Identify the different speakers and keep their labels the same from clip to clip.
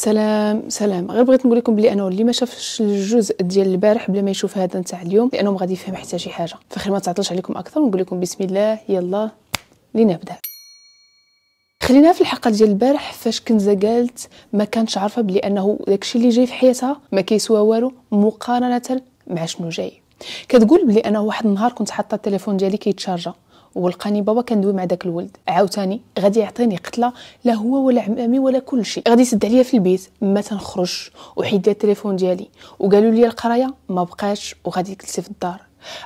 Speaker 1: سلام سلام غير بغيت نقول لكم بلي انا اللي ما شافش الجزء ديال البارح بلا ما يشوف هذا نتاع اليوم لانه غادي يفهم حتى شي حاجه فخير ما تعطلش عليكم اكثر ونقول لكم بسم الله يلا لنبدا خلينا في الحلقه ديال البارح فاش كنت قالت ما كانتش عارفه بلي انه داكشي اللي جاي في حياتها ما كيسوى والو مقارنه مع شنو جاي كتقول بلي انا واحد النهار كنت حاطه التليفون ديالي كيتشارجا ولقاني بابا كندوي مع داك الولد عاوتاني غادي يعطيني قتله لا هو ولا عمامي ولا كل شيء غادي يسد عليا في البيت ما تنخرج وحيد التليفون ديالي وقالوا لي القرايه ما بقاش وغادي تجلسي في الدار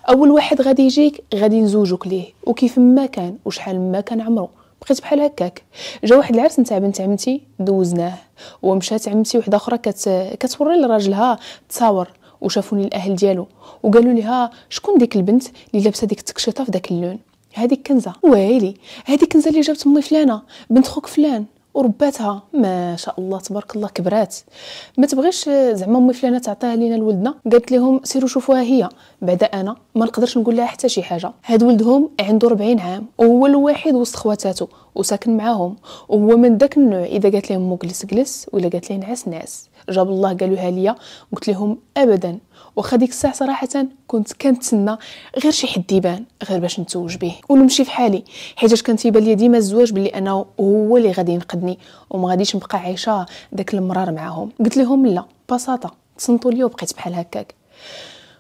Speaker 1: اول واحد غادي يجيك غادي نزوجوك ليه وكيف ما كان وشحال ما كان عمرو بقيت بحال هكاك جا واحد العرس نتاع بنت عمتي دوزناه ومشات عمتي وحده اخرى كت... كتوري لراجلها تصاور وشافوني الاهل ديالو وقالوا لها شكون ديك البنت اللي لابسه ديك التكشيطه في داك اللون هذه كنزه ويلي هذه كنزه اللي جابت امي فلانه بنت خوك فلان ورباتها ما شاء الله تبارك الله كبرات ما تبغيش زعما امي فلانه تعطيها لينا لولدنا قالت لهم سيروا شوفوها هي بعدا انا ما نقدرش نقول لها حتى شي حاجه هاد ولدهم عنده 40 عام وهو الوحيد وسط خواتاتو وساكن معاهم وهو من داك النوع اذا قالت لهم مو جلس جلس ولا قالت لهم نعس نعس جاب الله قالوها ليا قلت لهم ابدا واخا ديك الساعه صراحه كنت كنتسنى غير شي حد يبان غير باش نتزوج به ونمشي في حالي حيت كان تيبان ليا ديما الزواج بلي انا هو اللي غادي ينقذني وما غاديش نبقى عايشه داك المرار معاهم قلت لهم لا بساطه تصنتوا ليا وبقيت بحال هكاك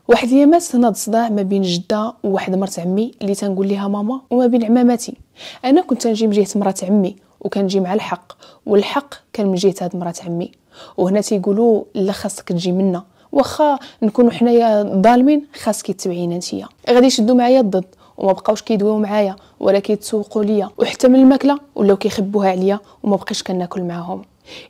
Speaker 1: واحد اليامات ناض صداع ما بين جده وواحد مرت عمي اللي تنقول ليها ماما وما بين عماماتي انا كنت نجي من جهه مرات عمي وكنجي مع الحق والحق كان من جهه هاد مرات عمي وهنا تيقولوا لا خاصك تجي منا واخا نكونوا حنايا ظالمين خاصك كيتبعينا نتيا غادي يشدوا معايا الضد وما بقاوش كيدويو معايا ولا كيتسوقوا ليا وحتى من الماكله ولاو كيخبوها عليا وما بقيتش كناكل معاهم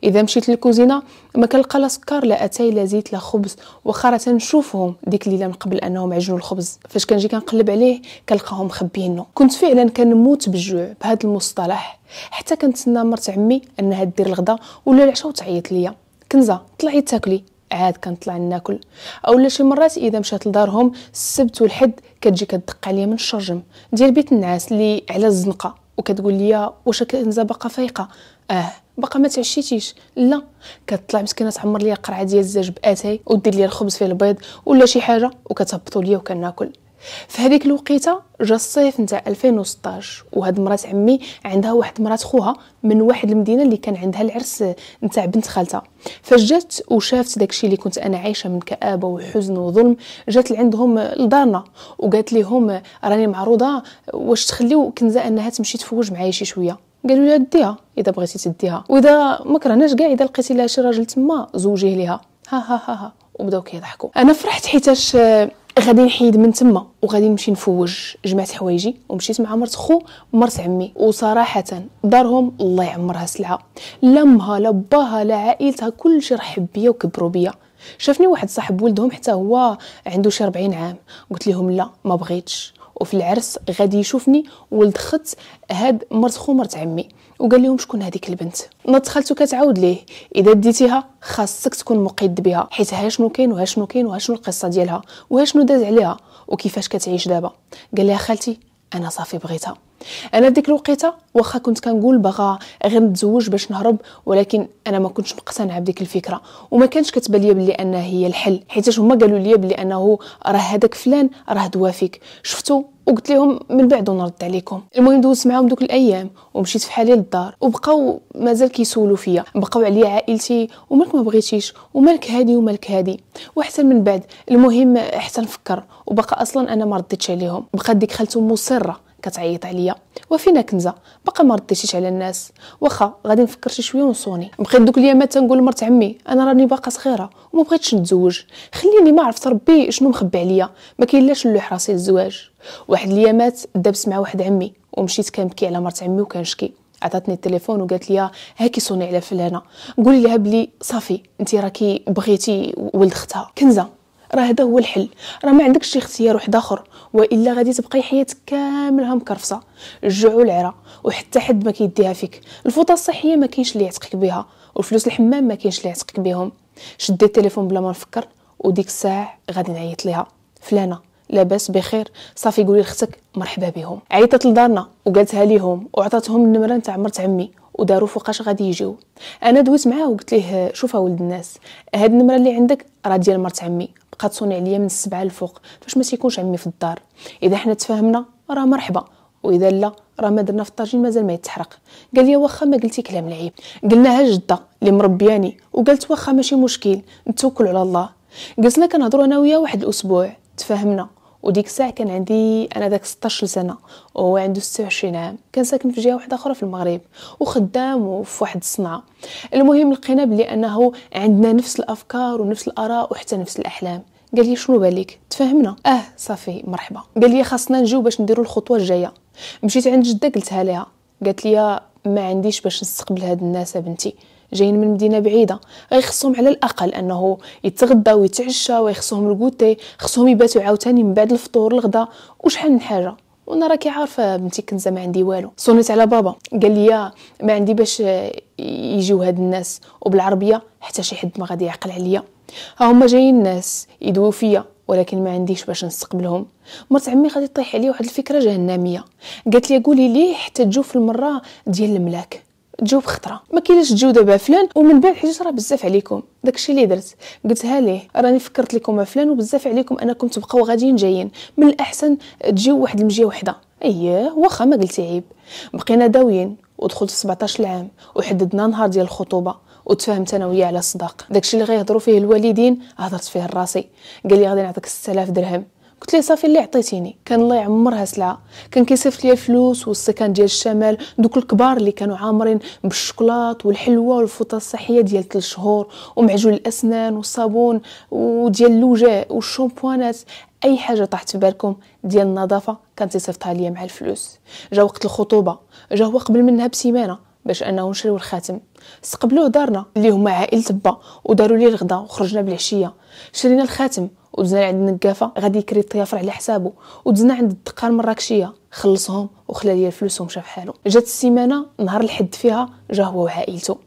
Speaker 1: اذا مشيت للكوزينه ما كنلقى لا سكر لا اتاي لا زيت لا خبز واخا راه تنشوفهم ديك الليله من قبل انهم عجنوا الخبز فاش كنجي كنقلب عليه كنلقاهم مخبيينه كنت فعلا كنموت بالجوع بهذا المصطلح حتى كنتسنى مرت عمي انها دير الغدا ولا العشاء وتعيط ليا كنزه طلعي تاكلي عاد كنطلع ناكل اولا شي مرات اذا مشات لدارهم السبت والحد كتجي كتدق عليا من الشرجم ديال بيت النعاس اللي على الزنقه وكتقول لي واش كنزه باقا فايقه اه باقا ما تعشيتيش لا كتطلع مسكينه تعمر ليا قرعه ديال الزاج باتاي ودير ليا الخبز فيه البيض ولا شي حاجه وكتهبطوا ليا وكناكل في هذيك الوقيته جا الصيف نتاع 2016 وهاد مرات عمي عندها واحد مرات خوها من واحد المدينه اللي كان عندها العرس نتاع بنت خالتها فجات وشافت داكشي اللي كنت انا عايشه من كابه وحزن وظلم جات لعندهم لدارنا وقالت لهم راني معروضه واش تخليو كنزه انها تمشي تفوج معايا شي شويه قالوا لها ديها اذا بغيتي تديها واذا ما كرهناش كاع اذا لقيتي لها شي راجل تما زوجيه ليها ها ها ها, ها. وبداو كيضحكوا انا فرحت حيتاش غادي نحيد من تما وغادي نمشي نفوج جمعت حوايجي ومشيت مع مرت خو مرت عمي وصراحه دارهم الله يعمرها سلعه لا مها لا باها لا عائلتها كلشي رحب بيا وكبروا بيا شافني واحد صاحب ولدهم حتى هو عنده شي 40 عام قلت لهم لا ما بغيتش وفي العرس غادي يشوفني ولد خت هاد مرت خو مرت عمي وقال لهم شكون هذيك البنت ناضت خالتو كتعاود ليه اذا ديتيها خاصك تكون مقيد بها حيت ها شنو كاين وها شنو كاين وها شنو القصه ديالها وها شنو داز عليها وكيفاش كتعيش دابا قال لها خالتي انا صافي بغيتها انا ديك الوقيته واخا كنت كنقول باغا غير نتزوج باش نهرب ولكن انا ما كنتش مقتنعه بديك الفكره وما كانتش كتبان ليا بلي انها هي الحل حيت هما قالوا ليا بلي انه راه هذاك فلان راه دوا فيك شفتو وقلت لهم من بعد ونرد عليكم المهم دوزت معاهم دوك الايام ومشيت فحالي للدار وبقاو مازال كيسولوا فيا بقاو عليا عائلتي ومالك ما بغيتيش ومالك هادي ومالك هادي وحتى من بعد المهم حتى نفكر وبقى اصلا انا ما رديتش عليهم بقات ديك خالته مصره كتعيط عليا وفينا كنزه باقا ما رديتيش على الناس واخا غادي نفكر شي شويه ونصوني بقيت دوك اليامات تنقول لمرت عمي انا راني باقا صغيره وما بغيتش نتزوج خليني ما عرفت ربي شنو مخبي عليا ما كاينلاش نلوح راسي للزواج واحد اليامات دابس مع واحد عمي ومشيت كنبكي على مرت عمي وكنشكي عطاتني التليفون وقالت لي هاكي صوني على فلانه قولي لها بلي صافي انت راكي بغيتي ولد اختها كنزه راه هذا هو الحل راه ما عندكش شي اختيار واحد اخر والا غادي تبقاي حياتك كاملها مكرفصه الجوع والعرى وحتى حد ما كيديها فيك الفوطه الصحيه ما كاينش اللي يعتقك بها وفلوس الحمام ما كاينش اللي يعتقك بهم شدي التليفون بلا ما نفكر وديك الساعه غادي نعيط ليها فلانه لاباس بخير صافي قولي لختك مرحبا بهم عيطت لدارنا وقالتها ليهم وعطاتهم النمره نتاع مرت عمي وداروا فوقاش غادي يجيو انا دويت معاه وقلت ليه شوف ولد الناس هاد النمره اللي عندك راه ديال مرت عمي قاتصوني عليا من السبعه الفوق فاش ما تيكونش عمي في الدار اذا حنا تفاهمنا راه مرحبا واذا لا راه ما درنا في الطاجين مازال ما يتحرق قال لي واخا ما قلتي كلام العيب قلناها جده اللي مربياني وقالت واخا ماشي مشكل نتوكل على الله جلسنا كنهضروا انا وياه واحد الاسبوع تفاهمنا وديك الساعه كان عندي انا داك 16 سنه وهو عنده 26 عام كان ساكن في جهه واحده اخرى في المغرب وخدام وفي واحد الصنعه المهم لقينا بلي انه عندنا نفس الافكار ونفس الاراء وحتى نفس الاحلام قال لي شنو بالك تفاهمنا اه صافي مرحبا قال لي خاصنا نجيو باش نديرو الخطوه الجايه مشيت عند جده قلتها ليها قالت لي ما عنديش باش نستقبل هاد الناس بنتي جايين من مدينه بعيده غيخصهم على الاقل انه يتغدى ويتعشى ويخصهم الكوتي خصهم يباتوا عاوتاني من بعد الفطور الغدا وشحال من حاجه وانا راكي عارفه بنتي كنزه ما عندي والو صونيت على بابا قال لي ما عندي باش يجيو هاد الناس وبالعربيه حتى شي حد ما غادي يعقل عليا ها هما جايين ناس يدويو فيا ولكن ما عنديش باش نستقبلهم مرت عمي غادي طيح عليا واحد الفكره جهنميه قالت لي قولي ليه حتى تجو في المره ديال الملاك تجو بخطره ما كاينش تجو دابا فلان ومن بعد حيت راه بزاف عليكم داكشي اللي درت قلتها ليه راني فكرت لكم فلان وبزاف عليكم انكم تبقاو غاديين جايين من الاحسن تجيو واحد المجيه وحده اييه واخا ما قلتي عيب بقينا داويين ودخلت 17 العام وحددنا نهار ديال الخطوبه وتفاهمت انا وياه على الصداق داكشي اللي غيهضروا فيه الوالدين هضرت فيه لراسي قال لي غادي نعطيك 6000 درهم قلت ليه صافي اللي عطيتيني كان الله يعمرها سلعه كان كيصيفط لي الفلوس والسكن ديال الشمال دوك الكبار اللي كانوا عامرين بالشوكولات والحلوة والفوطة الصحيه ديال 3 شهور ومعجون الاسنان والصابون وديال الوجه والشامبوانات اي حاجه طاحت في بالكم ديال النظافه كان تيصيفطها ليا مع الفلوس جا وقت الخطوبه جا هو قبل منها بسيمانه باش انه نشريو الخاتم استقبلوه دارنا اللي هما عائله با وداروا لي الغدا وخرجنا بالعشيه شرينا الخاتم ودزنا عند النقافه غادي يكري الطيافر على حسابه ودزنا عند الدقه المراكشيه خلصهم وخلى ليا الفلوس ومشى بحالو جات السيمانه نهار الحد فيها جا هو وعائلته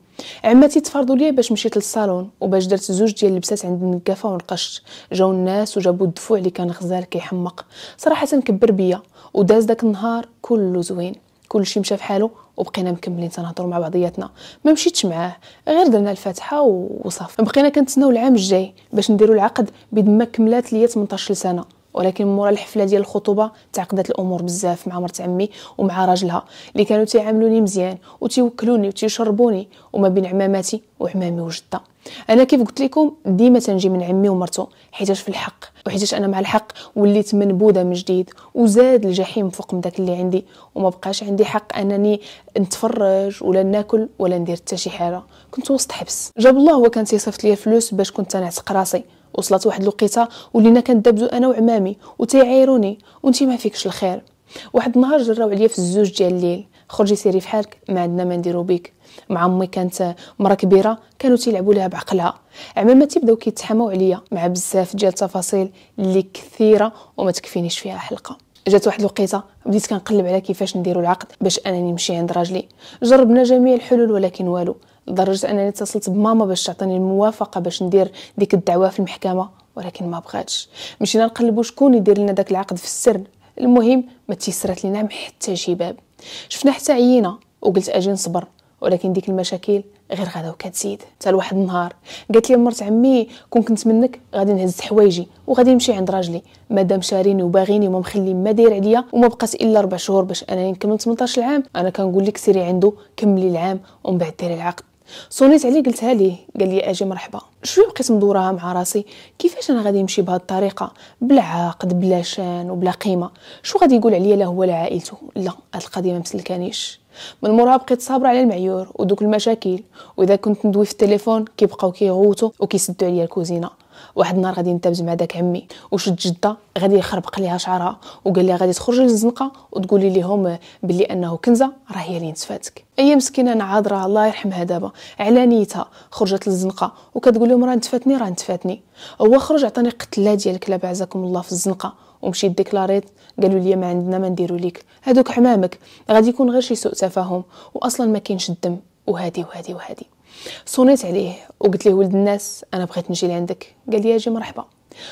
Speaker 1: عماتي تفرضوا ليا باش مشيت للصالون وباش درت زوج ديال اللبسات عند النقافه ونقشت جاو الناس وجابوا الدفوع اللي كان غزال كيحمق صراحه كبر بيا وداز داك النهار كله زوين كلشي مشى فحالو وبقينا مكملين تنهضروا مع بعضياتنا ما مشيتش معاه غير درنا الفاتحه وصاف بقينا كنتسناو العام الجاي باش نديروا العقد بيد ما كملات ليا 18 سنه ولكن مورا الحفله ديال الخطوبه تعقدت الامور بزاف مع مرت عمي ومع راجلها اللي كانوا تيعاملوني مزيان وتيوكلوني وتيشربوني وما بين عماماتي وعمامي وجده انا كيف قلت لكم ديما تنجي من عمي ومرته حيتاش في الحق وحيتاش انا مع الحق وليت منبوذه من جديد وزاد الجحيم فوق من داك اللي عندي وما بقاش عندي حق انني نتفرج ولا ناكل ولا ندير حتى شي حاجه كنت وسط حبس جاب الله هو كان تيصيفط ليا فلوس باش كنت نعتق راسي وصلت واحد الوقيته ولينا كندبزو انا وعمامي وتيعايروني وانت ما فيكش الخير واحد النهار جراو عليا في الزوج ديال الليل خرجي سيري في حالك ما عندنا ما نديرو بيك مع امي كانت مره كبيره كانوا تيلعبوا لها بعقلها عمال ما تيبداو كيتحاماو عليا مع بزاف ديال التفاصيل اللي كثيره وما تكفينيش فيها حلقه جات واحد الوقيته بديت كنقلب على كيفاش نديرو العقد باش انني نمشي عند راجلي جربنا جميع الحلول ولكن والو لدرجه انني اتصلت بماما باش تعطيني الموافقه باش ندير ديك الدعوه في المحكمه ولكن ما بغاتش مشينا نقلبو شكون يدير لنا داك العقد في السر المهم ما تيسرات لينا حتى شي باب شفنا حتى عينه وقلت اجي نصبر ولكن ديك المشاكل غير غدا وكتزيد حتى لواحد النهار قالت لي مرت عمي كون كنت منك غادي نهز حوايجي وغادي نمشي عند راجلي مادام شاريني وباغيني وما مخلي ما داير عليا وما بقات الا ربع شهور باش انني نكمل 18 عام انا كنقول لك سيري عنده كملي العام ومن بعد ديري العقد صونيت عليه قلتها ليه قال لي اجي مرحبا شويه بقيت مدوراها مع راسي كيفاش انا غادي نمشي بهاد الطريقه بلا عقد بلا شان وبلا قيمه شو غادي يقول عليا لا هو لا عائلته لا هاد القضيه ما مسلكانيش من موراها بقيت صابره على المعيور ودوك المشاكل واذا كنت ندوي في التليفون كيبقاو كيغوتو وكيسدو عليا الكوزينه واحد النهار غادي ينتابز مع داك عمي وشد جده غادي يخربق ليها شعرها وقال لها غادي تخرجي للزنقه وتقولي لهم بلي انه كنزه راه هي اللي نتفاتك اي مسكينه انا عاذره الله يرحمها دابا على نيتها خرجت للزنقه وكتقول لهم راه نتفاتني راه نتفاتني هو خرج عطاني قتله ديال الكلاب عزاكم الله في الزنقه ومشيت ديكلاريت قالوا لي ما عندنا ما نديرو ليك هادوك حمامك غادي يكون غير شي سوء تفاهم واصلا ما كاينش الدم وهادي وهادي وهادي صونيت عليه وقلت ليه ولد الناس انا بغيت نجي لعندك قال لي اجي مرحبا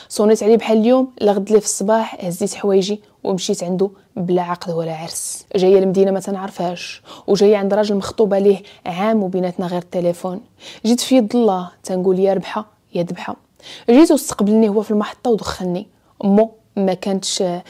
Speaker 1: صونيت عليه بحال اليوم لغد ليه لي في الصباح هزيت حوايجي ومشيت عنده بلا عقد ولا عرس جايه المدينه ما تنعرفهاش وجايه عند راجل مخطوبه ليه عام وبيناتنا غير التليفون جيت في يد الله تنقول يا ربحه يا ذبحه جيت واستقبلني هو في المحطه ودخلني مو ما كانتش آه،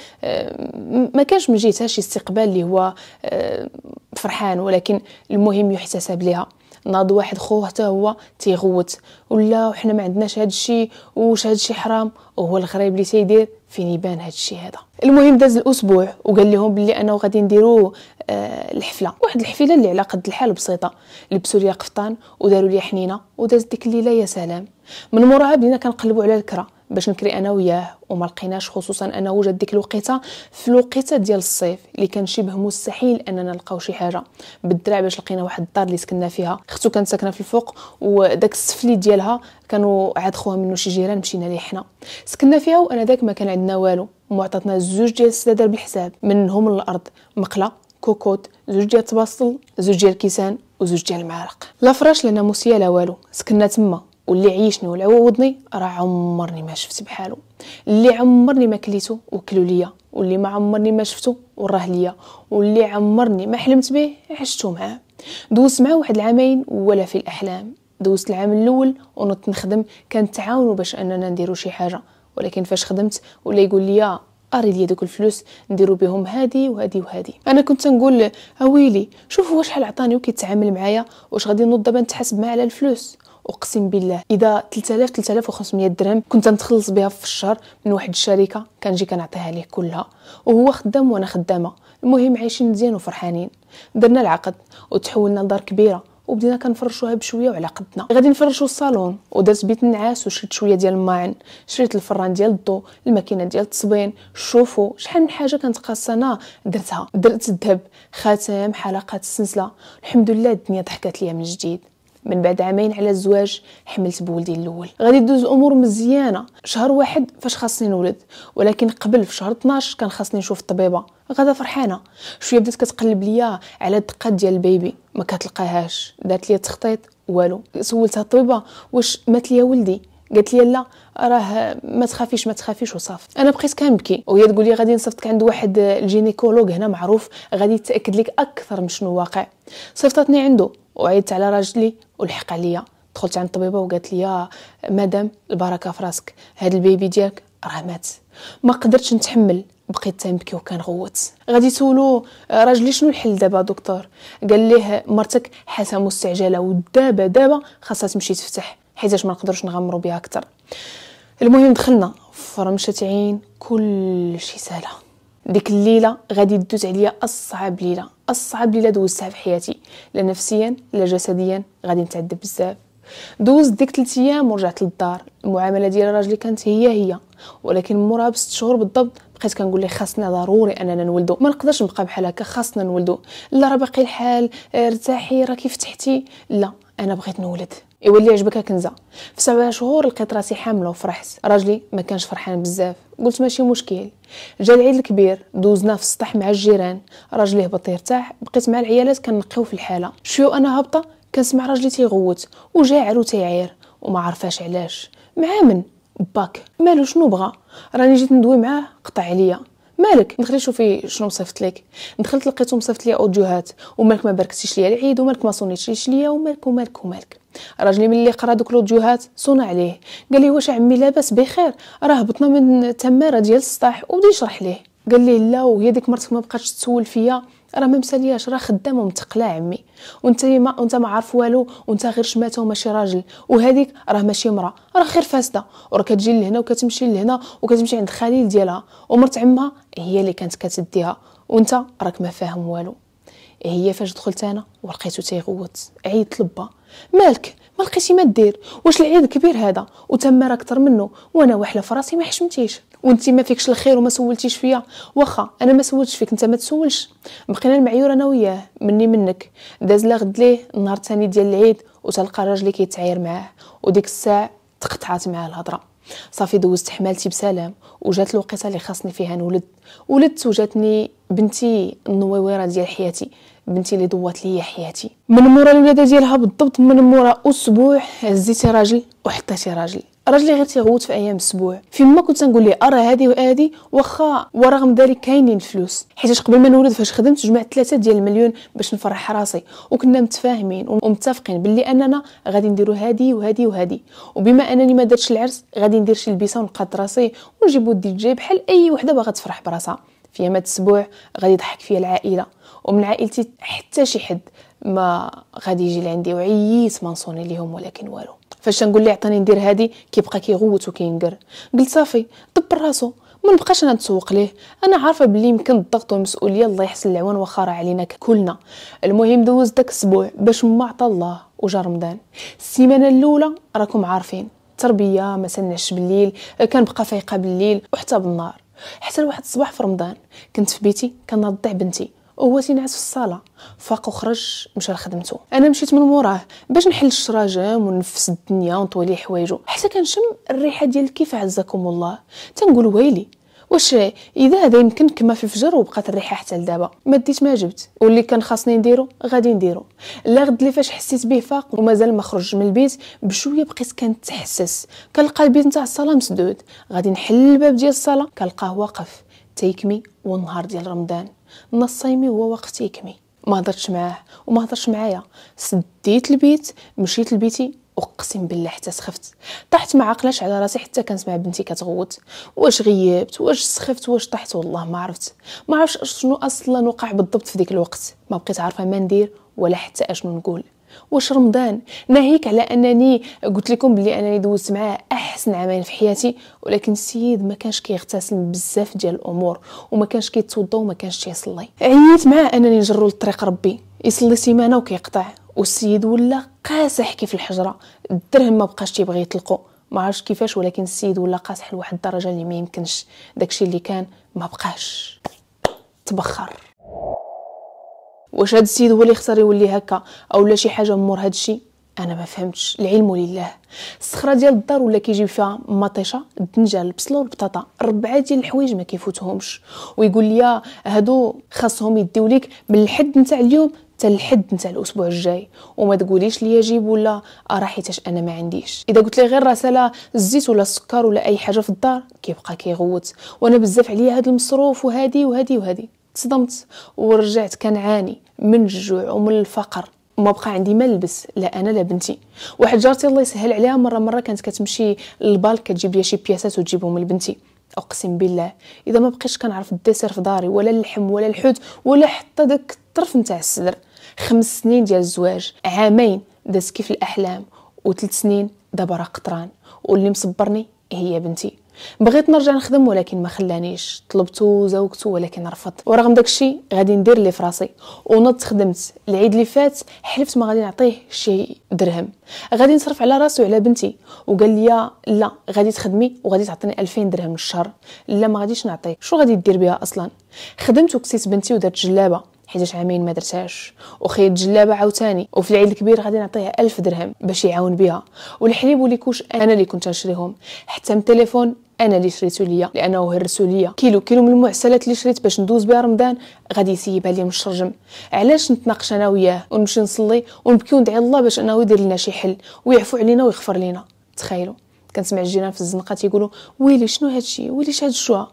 Speaker 1: ما كانش من جهتها شي استقبال اللي هو آه، فرحان ولكن المهم يحتسب ليها ناض واحد خوه حتى هو تيغوت ولا وحنا ما عندناش هذا الشيء واش هذا الشيء حرام وهو الغريب اللي تيدير فين يبان هذا الشيء هذا المهم داز الاسبوع وقال لهم بلي انه غادي نديروا آه الحفله واحد الحفله اللي على قد الحال بسيطه لبسوا لي قفطان وداروا لي حنينه وداز ديك الليله يا سلام من موراها بدينا كنقلبوا على الكره باش نكري انا وياه وما لقيناش خصوصا انا وجد ديك الوقيته في الوقيته ديال الصيف اللي كان شبه مستحيل اننا نلقاو شي حاجه بالدرع باش لقينا واحد الدار اللي سكننا فيها اختو كانت ساكنه في الفوق وداك السفلي ديالها كانوا عاد خوها منه شي جيران مشينا ليه حنا سكننا فيها وانا داك ما كان عندنا والو معطاتنا زوج ديال السدادر بالحساب منهم الارض مقله كوكوت زوج ديال التباصل زوج ديال الكيسان وزوج ديال المعالق لا فراش لنا موسيه لا والو سكننا تما واللي عيشني ولا عوضني راه عمرني ما شفت بحالو اللي عمرني ما كليتو وكلو ليا واللي ما عمرني ما شفتو وراه ليا واللي عمرني ما حلمت به عشتو معاه دوزت معاه واحد العامين ولا في الاحلام دوزت العام الاول ونط نخدم كنتعاونوا باش اننا نديرو شي حاجه ولكن فاش خدمت ولا يقول لي آه، اري لي دوك الفلوس نديرو بهم هادي وهادي وهادي انا كنت نقول اويلي آه، شوف هو شحال عطاني وكيتعامل معايا واش غادي نوض دابا نتحاسب معاه على الفلوس اقسم بالله اذا 3000 3500 درهم كنت نتخلص بها في الشهر من واحد الشركه كنجي كنعطيها ليه كلها وهو خدام وانا خدامه المهم عايشين مزيان وفرحانين درنا العقد وتحولنا لدار كبيره وبدينا كنفرشوها بشويه وعلى قدنا غادي نفرشوا الصالون ودرت بيت النعاس وشريت شويه ديال الماعن شريت الفران ديال الضو الماكينه ديال التصبين شوفوا شحال من حاجه كانت قاصنا انا درتها درت الذهب خاتم حلقات السلسله الحمد لله الدنيا ضحكات ليا من جديد من بعد عامين على الزواج حملت بولدي الاول غادي تدوز الامور مزيانه شهر واحد فاش خاصني نولد ولكن قبل في شهر 12 كان خاصني نشوف الطبيبه غدا فرحانه شويه بدات كتقلب ليا على الدقه ديال البيبي ما كتلقاهاش دارت لي تخطيط والو سولتها الطبيبه واش مات ليا ولدي قالت لي لا راه ما تخافيش ما تخافيش وصافي انا بقيت كنبكي وهي تقول لي غادي نصيفطك عند واحد الجينيكولوج هنا معروف غادي يتاكد لك اكثر من شنو واقع صيفطتني عنده وعيدت على راجلي ولحق عليا دخلت عند الطبيبه وقالت لي مدام البركه في راسك هاد البيبي ديالك راه مات ما قدرتش نتحمل بقيت تنبكي غوت غادي تسولو راجلي شنو الحل دابا دكتور قال ليه مرتك حاسه مستعجله ودابا دابا خاصها تمشي تفتح حيتاش ما نقدروش نغمرو بها اكثر المهم دخلنا فرمشه عين عين كلشي ساهله ديك الليله غادي تدوز عليا اصعب ليله اصعب ليله دوزتها في حياتي لا نفسيا لا جسديا غادي نتعذب بزاف دوز ديك 3 ايام ورجعت للدار المعامله ديال راجلي كانت هي هي ولكن مورا بست شهور بالضبط بقيت كنقول ليه خاصنا ضروري اننا نولدو ما نقدرش نبقى بحال هكا خاصنا نولدو لا راه باقي الحال آه، ارتاحي راكي فتحتي لا انا بغيت نولد يولي عجبك كنزه في سبع شهور لقيت راسي حامله وفرحت راجلي ما كانش فرحان بزاف قلت ماشي مشكل جا العيد الكبير دوزنا في السطح مع الجيران راجلي هبط يرتاح بقيت مع العيالات كنقيو في الحاله شويه انا هابطه كنسمع راجلي تيغوت وجاعر وتيعير وما عرفاش علاش مع من باك مالو شنو بغا راني جيت ندوي معاه قطع عليا مالك دخلي شوفي شنو صيفط لك دخلت لقيتو مصيفط لي اوديوهات ومالك ما باركتيش ليا العيد ومالك ما صونيتيش ليا ومالك ومالك ومالك راجلي ملي قرا دوك الاوديوهات صون عليه قال لي واش عمي لاباس بخير راه هبطنا من التماره ديال السطح وبدا يشرح ليه قال لي لا وهي ديك مرتك ما بقاتش تسول فيا راه ما مسالياش راه خدام ومتقلا عمي وانت ما انت ما عارف والو وانت غير شماته وماشي راجل وهذيك راه ماشي مرا راه غير فاسده وراه كتجي لهنا وكتمشي لهنا وكتمشي عند خليل ديالها ومرت عمها هي اللي كانت كتديها وانت راك ما فاهم والو هي فاش دخلت انا ولقيتو تيغوت عيط لبا مالك ما لقيتي ما دير واش العيد كبير هذا وتما راه اكثر منه وانا واحله فراسي ما حشمتيش وانت ما فيكش الخير وما سولتيش فيا واخا انا ما سولتش فيك انت ما تسولش بقينا المعيور انا وياه مني منك داز لا غد ليه النهار الثاني ديال العيد وتلقى الراجل كيتعاير معاه وديك الساعه تقطعات معاه الهضره صافي دوزت حمالتي بسلام وجات الوقيته اللي خاصني فيها نولد ولدت وجاتني بنتي النويويره ديال حياتي بنتي اللي ضوات ليا حياتي من مورا الولاده ديالها بالضبط من مورا اسبوع هزيتي راجل وحطيتي راجل راجلي غير تيغوت في ايام الاسبوع فيما كنت نقول ليه ارى هذه وهذه واخا ورغم ذلك كاينين فلوس حيت قبل ما نولد فاش خدمت جمعت ثلاثة ديال المليون باش نفرح راسي وكنا متفاهمين ومتفقين باللي اننا غادي نديرو هذه وهذه وهذه وبما انني ما درتش العرس غادي ندير شي لبيسه ونقاد راسي ونجيبو الدي جي بحال اي وحده باغا تفرح براسها في ايام الاسبوع غادي يضحك فيا العائله ومن عائلتي حتى شي حد ما غادي يجي لعندي وعييت منصوني ليهم ولكن والو فاش نقول ليه عطاني ندير هادي كيبقى كيغوت وكينقر قلت صافي طب راسو ما نبقاش انا نتسوق ليه انا عارفه بلي يمكن الضغط والمسؤوليه الله يحسن العوان واخا راه علينا كلنا المهم دوز داك الاسبوع باش ما عطى الله وجا رمضان السيمانه الاولى راكم عارفين التربيه ما سنعش بالليل كنبقى فايقه بالليل وحتى بالنار حتى لواحد الصباح في رمضان كنت في بيتي كنرضع بنتي وهو تينعس في الصاله فاق وخرج مشى لخدمته انا مشيت من وراه باش نحل الشراجم ونفس الدنيا ونطوي حوايجو حتى كنشم الريحه ديال كيف عزكم الله تنقول ويلي واش اذا هذا يمكن كما في الفجر وبقات الريحه حتى لدابا ما ديت ما جبت واللي كان خاصني نديرو غادي نديرو لا غد اللي فاش حسيت به فاق ومازال ما خرج من البيت بشويه بقيت كنتحسس كنلقى البيت نتاع الصاله مسدود غادي نحل الباب ديال الصاله كنلقاه واقف تيكمي والنهار ديال رمضان نصايمي هو وقت يكمي ما هضرتش معاه وما هضرش معايا سديت البيت مشيت لبيتي اقسم بالله حتى سخفت طحت ما عقلاش على راسي حتى كنسمع بنتي كتغوت واش غيبت واش سخفت واش طحت والله ما عرفت ما عرفش شنو اصلا وقع بالضبط في ديك الوقت ما بقيت عارفه ما ندير ولا حتى اشنو نقول واش رمضان ناهيك على انني قلت لكم بلي انني دوزت معاه احسن عامين في حياتي ولكن السيد ما كانش كيغتسل بزاف ديال الامور وما كانش كيتوضا وما كانش تيصلي عييت معاه انني نجرو لطريق ربي يصلي سيمانه وكيقطع والسيد ولا قاسح كيف الحجره الدرهم ما بقاش تيبغي يطلقو ما عرفش كيفاش ولكن السيد ولا قاسح لواحد الدرجه اللي ما يمكنش داكشي اللي كان ما بقاش تبخر واش هاد السيد هو اللي خسر يولي هكا اولا شي حاجه مور هاد الشيء انا ما فهمتش العلم لله الصخره ديال الدار ولا كيجيب فيها مطيشه الدنجال البصله والبطاطا ربعه ديال الحوايج ما كيفوتهمش ويقول لي هادو خاصهم يديو ليك من الحد نتاع اليوم حتى الحد نتاع الاسبوع الجاي وما تقوليش لي جيب ولا راه حيتاش انا ما عنديش اذا قلت لي غير رساله الزيت ولا السكر ولا اي حاجه في الدار كيبقى كيغوت وانا بزاف عليا هاد المصروف وهادي وهادي وهادي تصدمت ورجعت كنعاني من الجوع ومن الفقر وما بقى عندي ما نلبس لا انا لا بنتي واحد جارتي الله يسهل عليها مره مره كانت كتمشي للبال كتجيب لي شي بياسات وتجيبهم لبنتي اقسم بالله اذا ما بقيتش كنعرف الدسر في داري ولا اللحم ولا الحوت ولا حتى داك الطرف نتاع الصدر خمس سنين ديال الزواج عامين داز كيف الاحلام وثلاث سنين دابا راه قطران واللي مصبرني هي بنتي بغيت نرجع نخدم ولكن ما خلانيش طلبته وزوجته ولكن رفض ورغم داكشي غادي ندير اللي فراسي ونط خدمت العيد اللي فات حلفت ما غادي نعطيه شي درهم غادي نصرف على راسي وعلى بنتي وقال لي لا غادي تخدمي وغادي تعطيني 2000 درهم الشهر لا ما غاديش نعطيه شو غادي دير بها اصلا خدمت وكسيت بنتي ودرت جلابه حيت عامين ما درتهاش وخيط جلابه عاوتاني وفي العيد الكبير غادي نعطيها ألف درهم باش يعاون بها والحليب والكوش انا اللي كنت نشريهم حتى من التليفون انا اللي شريتو ليا لانه هرسو ليا كيلو كيلو من المعسلات اللي شريت باش ندوز بها رمضان غادي يسيبها لي من الشرجم علاش نتناقش انا وياه ونمشي نصلي ونبكي وندعي الله باش انه يدير لنا شي حل ويعفو علينا ويغفر لينا تخيلوا كنسمع الجيران في الزنقه تيقولوا ويلي شنو هادشي ويلي شاد الشوا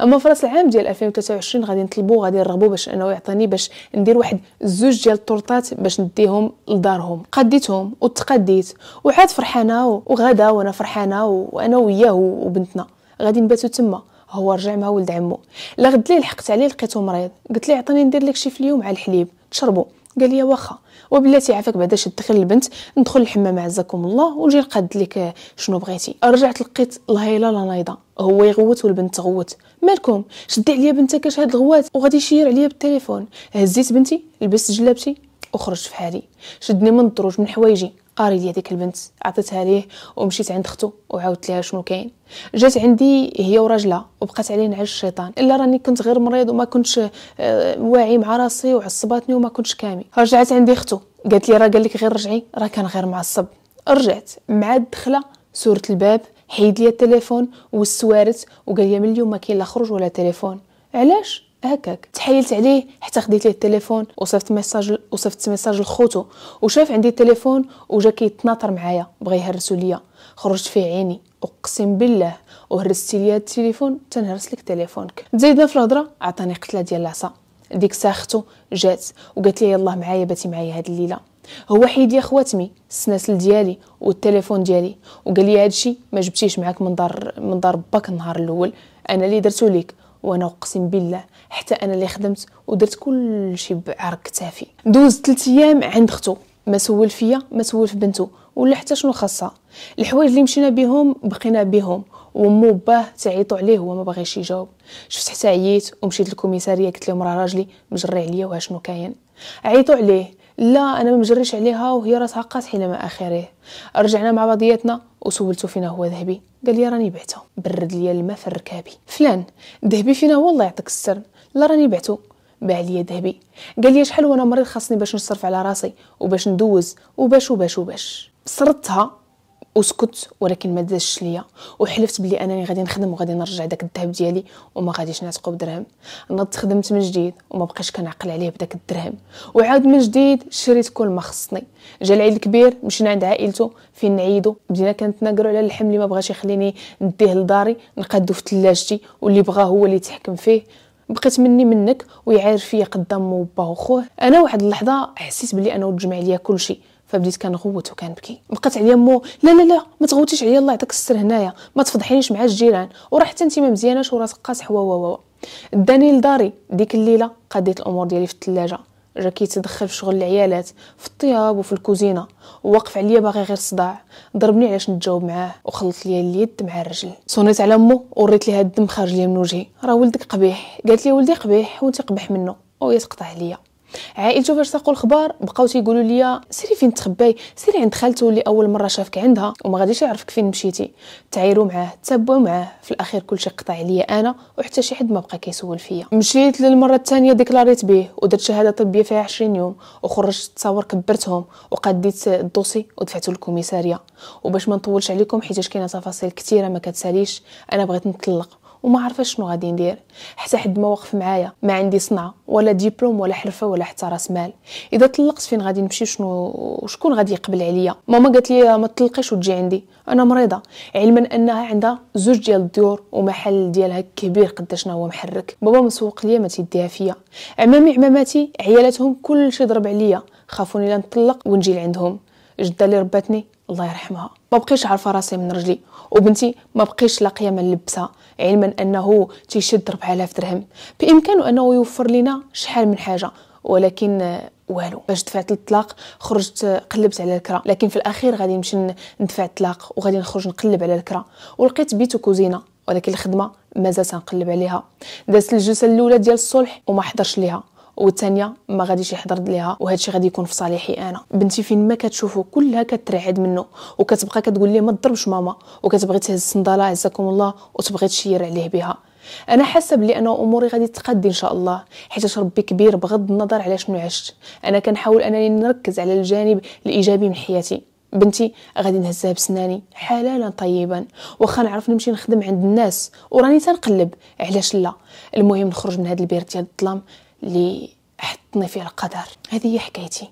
Speaker 1: اما في راس العام ديال 2023 غادي نطلبوا غادي نرغبوا باش انه يعطيني باش ندير واحد زوج ديال التورطات باش نديهم لدارهم قديتهم وتقديت وعاد فرحانه وغدا وانا فرحانه وانا وياه وبنتنا غادي نباتو تما هو رجع مع ولد عمو لغد ليه لحقت عليه لقيتو مريض قلت ليه عطيني ندير لك شي في اليوم على الحليب تشربو قال لي واخا وبلاتي عافاك بعدا شد دخل البنت ندخل الحمام عزكم الله ونجي نقاد لك شنو بغيتي رجعت لقيت الهيله لا نايضه هو يغوت والبنت تغوت مالكم شدي عليا بنتك اش هاد الغوات وغادي يشير عليا بالتليفون هزيت بنتي لبست جلابتي وخرجت في حالي شدني من الدروج من حوايجي قاري ديال هذيك البنت عطيتها ليه ومشيت عند اختو وعاودت ليها شنو كاين جات عندي هي وراجلها وبقات عليه نعيش الشيطان الا راني كنت غير مريض وما كنتش آه، واعي مع راسي وعصباتني وما كنتش كامل رجعت عندي اختو قالت لي راه قال لك غير رجعي راه كان غير معصب رجعت مع الدخله سورت الباب حيد لي التليفون والسوارت وقال لي من اليوم ما كاين لا خروج ولا تليفون علاش هكاك تحايلت عليه حتى خديت ليه التليفون وصفت ميساج وصفت ميساج لخوتو وشاف عندي التليفون وجا كيتناطر معايا بغى يهرسو ليا خرجت فيه عيني اقسم بالله وهرستي ليا التليفون تنهرس لك تليفونك زيدنا في الهضره عطاني قتله ديال العصا ديك ساختو جات وقالت لي يلاه معايا باتي معايا هاد الليله هو حيد لي خواتمي السناسل ديالي والتليفون ديالي وقال لي هادشي ما جبتيش معاك من دار من دار باك النهار الاول انا اللي درتو ليك وانا اقسم بالله حتى انا اللي خدمت ودرت كل شيء بعرق كتافي دوز ثلاث ايام عند اختو ما سول فيا ما سول في بنته ولا حتى شنو خاصها الحوايج اللي مشينا بهم بقينا بهم ومو باه تعيطوا عليه هو ما يجاوب شفت حتى عييت ومشيت للكوميساريه قلت لهم راه راجلي مجري عليا وها شنو كاين عيطوا عليه لا انا ما مجريش عليها وهي راسها قاصحه الى ما اخره رجعنا مع بعضياتنا وسولته فينا هو ذهبي قال لي راني بعته برد لي الماء في ركابي فلان ذهبي فينا والله يعطيك السر لا راني بعته باع لي ذهبي قال لي شحال وانا مريض خاصني باش نصرف على راسي وباش ندوز وباش وباش وباش صرتها وسكت ولكن ما دازش ليا وحلفت بلي انني غادي نخدم وغادي نرجع داك الذهب ديالي وما غاديش نعتقو بدرهم نضت خدمت من جديد وما بقاش كنعقل عليه بداك الدرهم وعاد من جديد شريت كل ما خصني جا العيد الكبير مشينا عند عائلته فين نعيدو بدينا كنتناقرو على اللحم اللي ما بغاش يخليني نديه لداري نقادو في ثلاجتي واللي بغاه هو اللي يتحكم فيه بقيت مني منك ويعارف فيا قدام باه وخوه انا واحد اللحظه حسيت بلي انا تجمع ليا كلشي فبديت كنغوت وكنبكي بقات عليا مو لا لا لا ما تغوتيش عليا الله يعطيك الستر هنايا ما تفضحينيش مع الجيران وراه حتى انت ما مزياناش وراسك قاصح و و داني لداري ديك الليله قضيت الامور ديالي في الثلاجه جا كيتدخل في شغل العيالات في الطياب وفي الكوزينه وواقف عليا باغي غير صداع ضربني علاش نتجاوب معاه وخلط ليا اليد مع الرجل صونيت على مو وريت ليها الدم خارج ليا من وجهي راه ولدك قبيح قالت لي ولدي قبيح وانت قبح منه وهي تقطع عليا عائلته فاش ساقوا الخبار بقاو تيقولوا لي سيري فين تخباي سيري عند خالته اللي اول مره شافك عندها وما غاديش يعرفك فين مشيتي تعايروا معاه تبعوا معاه في الاخير كلشي قطع عليا انا وحتى شي حد ما بقى كيسول فيا مشيت للمره الثانيه ديكلاريت به ودرت شهاده طبيه فيها 20 يوم وخرجت تصاور كبرتهم وقديت الدوسي ودفعته للكوميساريه وباش ما نطولش عليكم حيت كاينه تفاصيل كثيره ما كتساليش انا بغيت نطلق وما عارفه شنو غادي ندير حتى حد ما وقف معايا ما عندي صنعه ولا ديبلوم ولا حرفه ولا حتى راس مال اذا طلقت فين غادي نمشي شنو شكون غادي يقبل عليا ماما قالت لي ما تطلقيش وتجي عندي انا مريضه علما انها عندها زوج ديال الديور ومحل ديالها كبير قداش هو محرك بابا مسوق ليا ما تيديها فيا عمامي عماماتي عيالاتهم كلشي ضرب عليا خافوني لا نطلق ونجي لعندهم جده اللي رباتني الله يرحمها ما بقيش عارفه راسي من رجلي وبنتي ما بقيش لاقيه من لبسها علما انه تيشد 4000 درهم بامكانه انه يوفر لنا شحال من حاجه ولكن والو باش دفعت الطلاق خرجت قلبت على الكرا لكن في الاخير غادي نمشي ندفع الطلاق وغادي نخرج نقلب على الكرا ولقيت بيت وكوزينه ولكن الخدمه مازال تنقلب عليها دازت الجلسه الاولى ديال الصلح وما حضرش ليها والثانيه ما غاديش يحضر ليها وهذا الشيء غادي يكون في صالحي انا بنتي فين ما كتشوفو كلها كترعد منه وكتبقى كتقول ليه ما تضربش ماما وكتبغي تهز الصنداله عزكم الله وتبغي تشير عليه بها انا حاسه بلي انا اموري غادي تقدي ان شاء الله حيت ربي كبير بغض النظر على شنو عشت انا كنحاول انني نركز على الجانب الايجابي من حياتي بنتي غادي نهزها بسناني حلالا طيبا واخا نعرف نمشي نخدم عند الناس وراني تنقلب علاش لا المهم نخرج من هذا البير ديال الظلام اللي حطني فيه القدر هذه هي حكايتي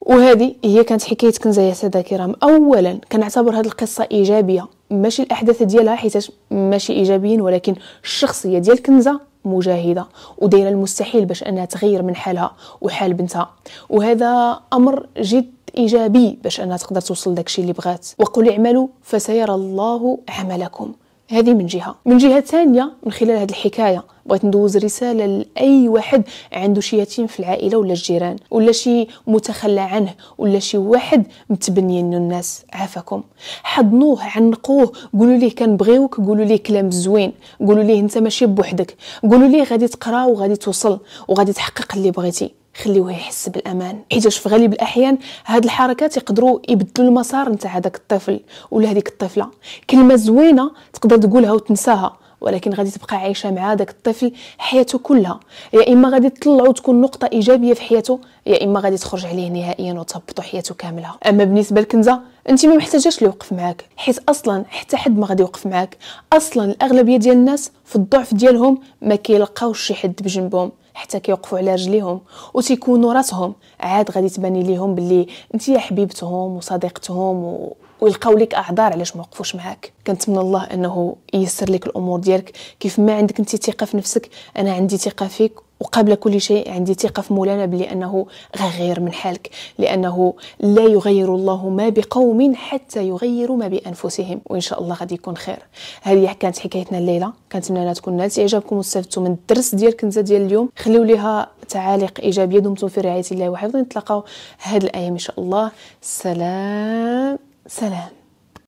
Speaker 1: وهذه هي كانت حكايه يا سادة كرام اولا كنعتبر هذه القصه ايجابيه ماشي الاحداث ديالها حيت ماشي ايجابيين ولكن الشخصيه ديال كنزه مجاهده ودايره المستحيل باش انها تغير من حالها وحال بنتها وهذا امر جد ايجابي باش انها تقدر توصل داكشي اللي بغات وقل اعملوا فسيرى الله عملكم هذه من جهه من جهه ثانيه من خلال هذه الحكايه بغيت ندوز رساله لاي واحد عنده شي يتيم في العائله ولا الجيران ولا شي متخلى عنه ولا شي واحد متبنيين الناس عافاكم حضنوه عنقوه قولوا ليه كنبغيوك قولوا ليه كلام زوين قولوا ليه انت ماشي بوحدك قولوا ليه غادي تقرا وغادي توصل وغادي تحقق اللي بغيتي خليوه يحس بالامان حيت في غالب الاحيان هاد الحركات يقدروا يبدلوا المسار نتاع هذاك الطفل ولا هذيك الطفله كلمه زوينه تقدر تقولها وتنساها ولكن غادي تبقى عايشه مع داك الطفل حياته كلها يا اما غادي تطلع تكون نقطه ايجابيه في حياته يا اما غادي تخرج عليه نهائيا وتهبطو حياته كامله اما بالنسبه للكنزة انت ما محتاجاش اللي يوقف معاك حيت اصلا حتى حد ما غادي يوقف معاك اصلا الاغلبيه ديال الناس في الضعف ديالهم ما كيلقاوش شي حد بجنبهم حتى كيوقفوا على رجليهم وتيكونوا راسهم عاد غادي تباني ليهم باللي انت يا حبيبتهم وصديقتهم و... ويلقاو لك اعذار علاش ما وقفوش معاك كنتمنى الله انه ييسر لك الامور ديالك كيف ما عندك انت ثقه في نفسك انا عندي ثقه فيك وقبل كل شيء عندي ثقة في مولانا بلي أنه غير من حالك لأنه لا يغير الله ما بقوم حتى يغيروا ما بأنفسهم وإن شاء الله غادي يكون خير هذه كانت حكايتنا الليلة كنتمنى أنها تكون نالت إعجابكم واستفدتوا من الدرس ديال كنزة ديال اليوم خليو ليها تعاليق إيجابية دمتم في رعاية الله وحفظه نتلاقاو هذه الأيام إن شاء الله سلام سلام